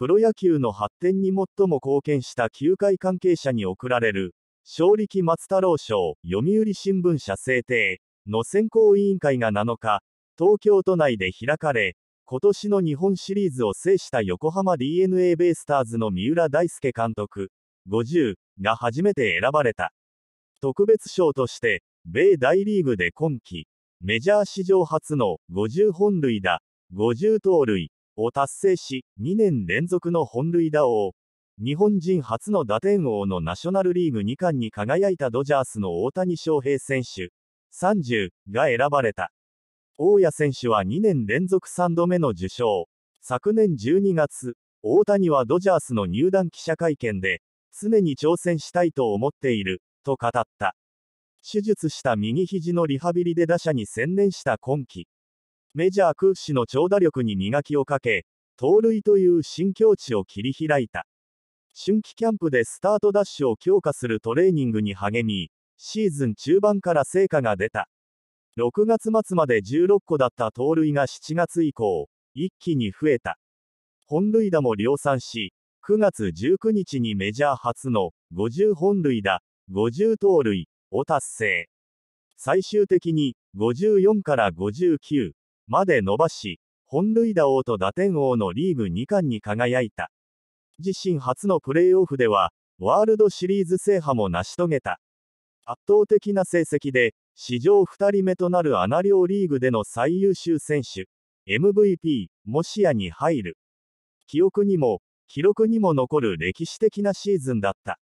プロ野球の発展に最も貢献した球界関係者に贈られる、勝力松太郎賞、読売新聞社制定の選考委員会が7日、東京都内で開かれ、今年の日本シリーズを制した横浜 DeNA ベイスターズの三浦大輔監督、50が初めて選ばれた。特別賞として、米大リーグで今季、メジャー史上初の50本塁打、50盗塁、を達成し、2年連続の本塁打王、日本人初の打点王のナショナルリーグ2冠に輝いたドジャースの大谷翔平選手、30が選ばれた。大谷選手は2年連続3度目の受賞。昨年12月、大谷はドジャースの入団記者会見で、常に挑戦したいと思っている、と語った。手術した右肘のリハビリで打者に専念した今季、メジャー屈指の長打力に磨きをかけ、盗塁という新境地を切り開いた。春季キャンプでスタートダッシュを強化するトレーニングに励み、シーズン中盤から成果が出た。6月末まで16個だった盗塁が7月以降、一気に増えた。本塁打も量産し、9月19日にメジャー初の50本塁打、50盗塁を達成。最終的に54から59、まで伸ばし、本塁打王と打点王のリーグ2冠に輝いた。自身初のプレーオフでは、ワールドシリーズ制覇も成し遂げた。圧倒的な成績で、史上2人目となるアナ両リーグでの最優秀選手、MVP も視野に入る。記憶にも、記録にも残る歴史的なシーズンだった。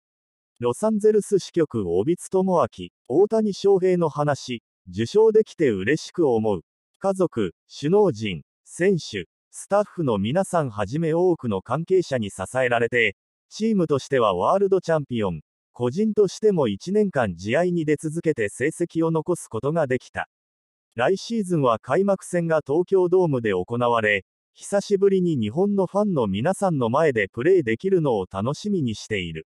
ロサンゼルス支局小津智明、大谷翔平の話、受賞できて嬉しく思う。家族、首脳陣、選手、スタッフの皆さんはじめ多くの関係者に支えられて、チームとしてはワールドチャンピオン、個人としても1年間試合に出続けて成績を残すことができた。来シーズンは開幕戦が東京ドームで行われ、久しぶりに日本のファンの皆さんの前でプレーできるのを楽しみにしている。